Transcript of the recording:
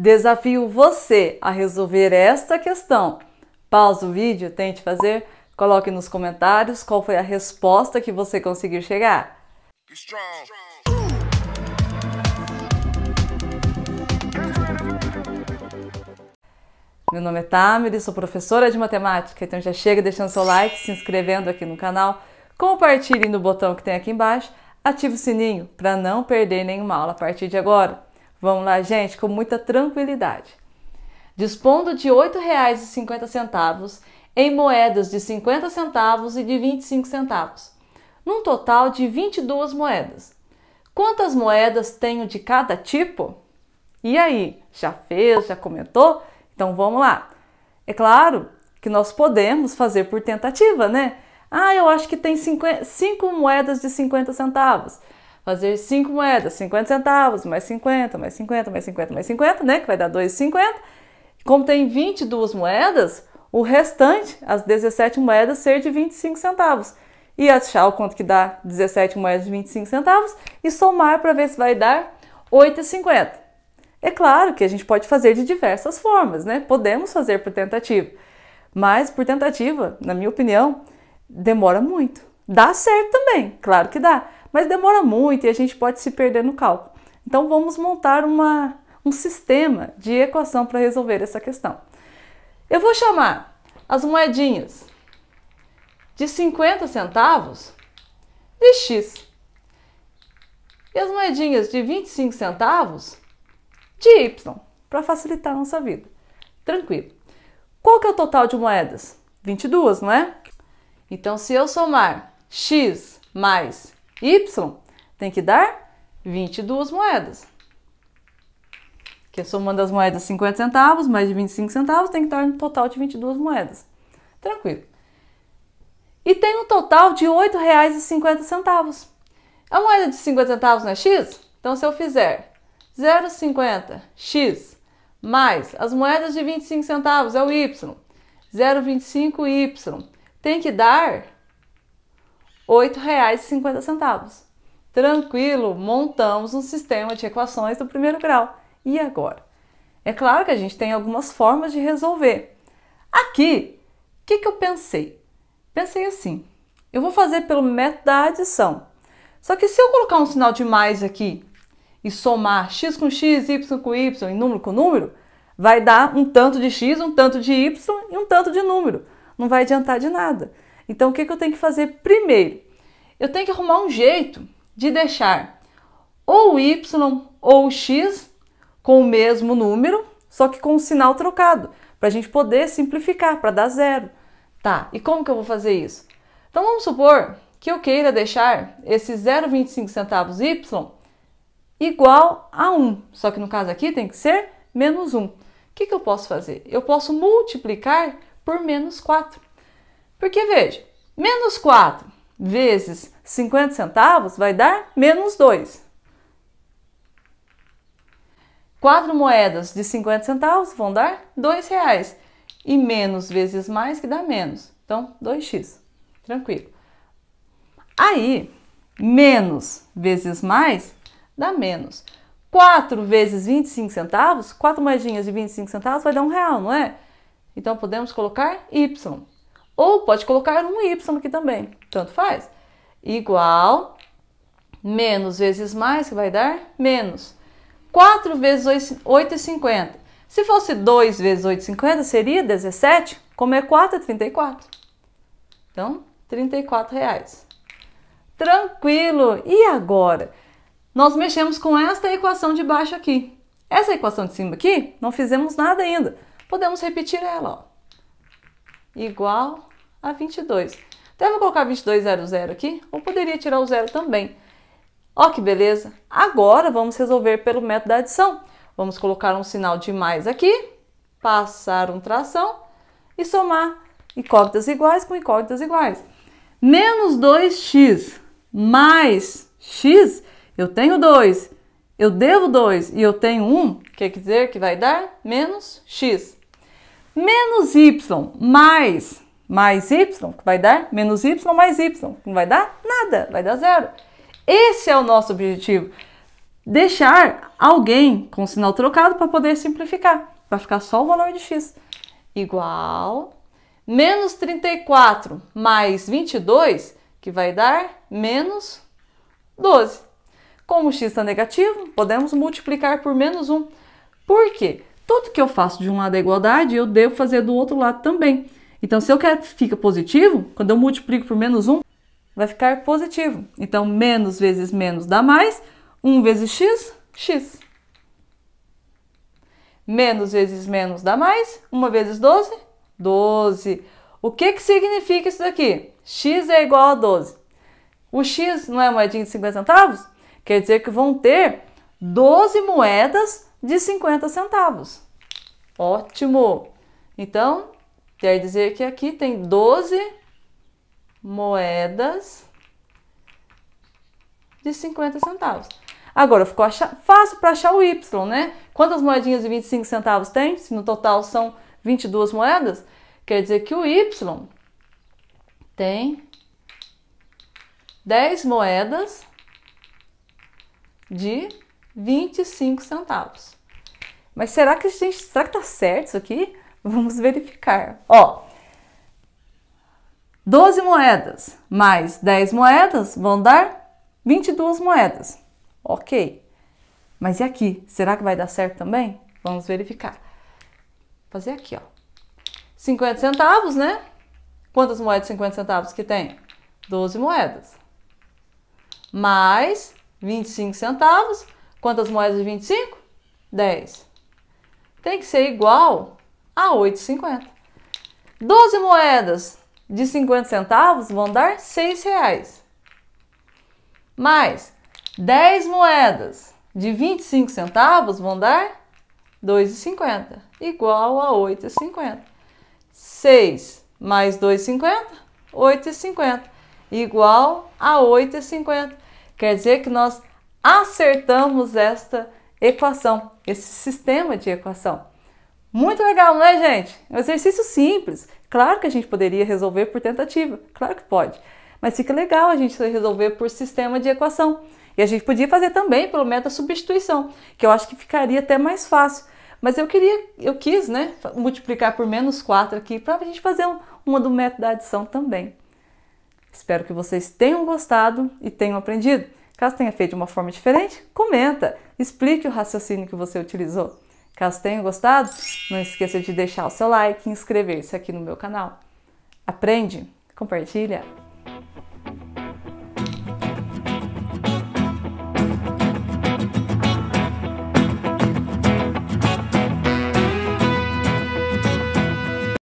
Desafio você a resolver esta questão. Pausa o vídeo, tente fazer, coloque nos comentários qual foi a resposta que você conseguiu chegar. Meu nome é Tamiri, sou professora de matemática, então já chega deixando seu like, se inscrevendo aqui no canal, compartilhe no botão que tem aqui embaixo, ative o sininho para não perder nenhuma aula a partir de agora. Vamos lá, gente, com muita tranquilidade. Dispondo de R$ 8,50 em moedas de 50 centavos e de 25 centavos, num total de 22 moedas. Quantas moedas tenho de cada tipo? E aí, já fez, já comentou? Então vamos lá. É claro que nós podemos fazer por tentativa, né? Ah, eu acho que tem 5 moedas de 50 centavos fazer 5 moedas, 50 centavos, mais 50, mais 50, mais 50, mais 50, né? Que vai dar 2,50. Como tem 22 moedas, o restante, as 17 moedas, ser de 25 centavos. E achar o quanto que dá 17 moedas de 25 centavos e somar para ver se vai dar 8,50. É claro que a gente pode fazer de diversas formas, né? Podemos fazer por tentativa. Mas por tentativa, na minha opinião, demora muito. Dá certo também, claro que dá mas demora muito e a gente pode se perder no cálculo. Então vamos montar uma, um sistema de equação para resolver essa questão. Eu vou chamar as moedinhas de 50 centavos de x e as moedinhas de 25 centavos de y, para facilitar a nossa vida. Tranquilo. Qual que é o total de moedas? 22, não é? Então, se eu somar x mais Y tem que dar 22 moedas. Que somando as moedas 50 centavos mais de 25 centavos tem que dar um total de 22 moedas. Tranquilo. E tem um total de R$ 8,50. A moeda de 50 centavos não é X? Então, se eu fizer 0,50 X mais as moedas de 25 centavos é o Y, 0,25 Y, tem que dar R$ 8,50. Tranquilo, montamos um sistema de equações do primeiro grau. E agora? É claro que a gente tem algumas formas de resolver. Aqui, o que, que eu pensei? Pensei assim, eu vou fazer pelo método da adição. Só que se eu colocar um sinal de mais aqui e somar x com x, y com y e número com número, vai dar um tanto de x, um tanto de y e um tanto de número. Não vai adiantar de nada. Então, o que, que eu tenho que fazer primeiro? Eu tenho que arrumar um jeito de deixar ou o Y ou o X com o mesmo número, só que com o sinal trocado, para a gente poder simplificar, para dar zero. Tá, e como que eu vou fazer isso? Então, vamos supor que eu queira deixar esse 0,25 centavos Y igual a 1, só que no caso aqui tem que ser menos 1. O que, que eu posso fazer? Eu posso multiplicar por menos 4. Porque veja, menos 4 vezes 50 centavos vai dar menos 2. 4 moedas de 50 centavos vão dar 2 reais. E menos vezes mais que dá menos. Então, 2x. Tranquilo. Aí, menos vezes mais dá menos. 4 vezes 25 centavos, 4 moedinhas de 25 centavos vai dar 1 real, não é? Então podemos colocar y. Ou pode colocar um Y aqui também, tanto faz. Igual menos vezes mais, que vai dar menos. 4 vezes 8,50. Se fosse 2 vezes 8,50, seria 17. Como é 4, é 34. Então, 34 reais. Tranquilo! E agora? Nós mexemos com esta equação de baixo aqui. Essa equação de cima aqui, não fizemos nada ainda. Podemos repetir ela. Ó. Igual a 22. Até vou colocar 2200 aqui, ou poderia tirar o zero também. Ó que beleza! Agora vamos resolver pelo método da adição. Vamos colocar um sinal de mais aqui, passar um tração e somar incógnitas iguais com incógnitas iguais. Menos 2x mais x, eu tenho 2, eu devo 2 e eu tenho 1, um, quer dizer que vai dar menos x. Menos y mais mais y, que vai dar menos y mais y, que não vai dar nada, vai dar zero. Esse é o nosso objetivo. Deixar alguém com sinal trocado para poder simplificar, para ficar só o valor de x. Igual menos 34 mais 22, que vai dar menos 12. Como x está negativo, podemos multiplicar por menos 1. Por quê? Tudo que eu faço de um lado da é igualdade, eu devo fazer do outro lado também. Então, se eu quero que fique positivo, quando eu multiplico por menos 1, vai ficar positivo. Então, menos vezes menos dá mais. 1 vezes x, x. Menos vezes menos dá mais. 1 vezes 12, 12. O que, que significa isso daqui? x é igual a 12. O x não é moedinha de 50 centavos? Quer dizer que vão ter 12 moedas de 50 centavos. Ótimo! Então, Quer dizer que aqui tem 12 moedas de 50 centavos. Agora, ficou fácil para achar o Y, né? Quantas moedinhas de 25 centavos tem? Se no total são 22 moedas, quer dizer que o Y tem 10 moedas de 25 centavos. Mas será que está certo isso aqui? Vamos verificar. Ó, 12 moedas mais 10 moedas vão dar 22 moedas. Ok. Mas e aqui? Será que vai dar certo também? Vamos verificar. Vou fazer aqui, ó. 50 centavos, né? Quantas moedas de 50 centavos que tem? 12 moedas. Mais 25 centavos. Quantas moedas de 25? 10. Tem que ser igual a 8,50. 12 moedas de 50 centavos vão dar 6 reais. Mais 10 moedas de 25 centavos vão dar 2,50, igual a 8,50. 6 mais 2,50, 8,50, igual a 8,50. Quer dizer que nós acertamos esta equação, esse sistema de equação. Muito legal, não é, gente? É um exercício simples. Claro que a gente poderia resolver por tentativa, claro que pode. Mas fica legal a gente resolver por sistema de equação. E a gente podia fazer também pelo método substituição, que eu acho que ficaria até mais fácil. Mas eu queria, eu quis, né, multiplicar por menos 4 aqui para a gente fazer uma do método da adição também. Espero que vocês tenham gostado e tenham aprendido. Caso tenha feito de uma forma diferente, comenta, explique o raciocínio que você utilizou. Caso tenham gostado, não esqueça de deixar o seu like e inscrever-se aqui no meu canal. Aprende, compartilha!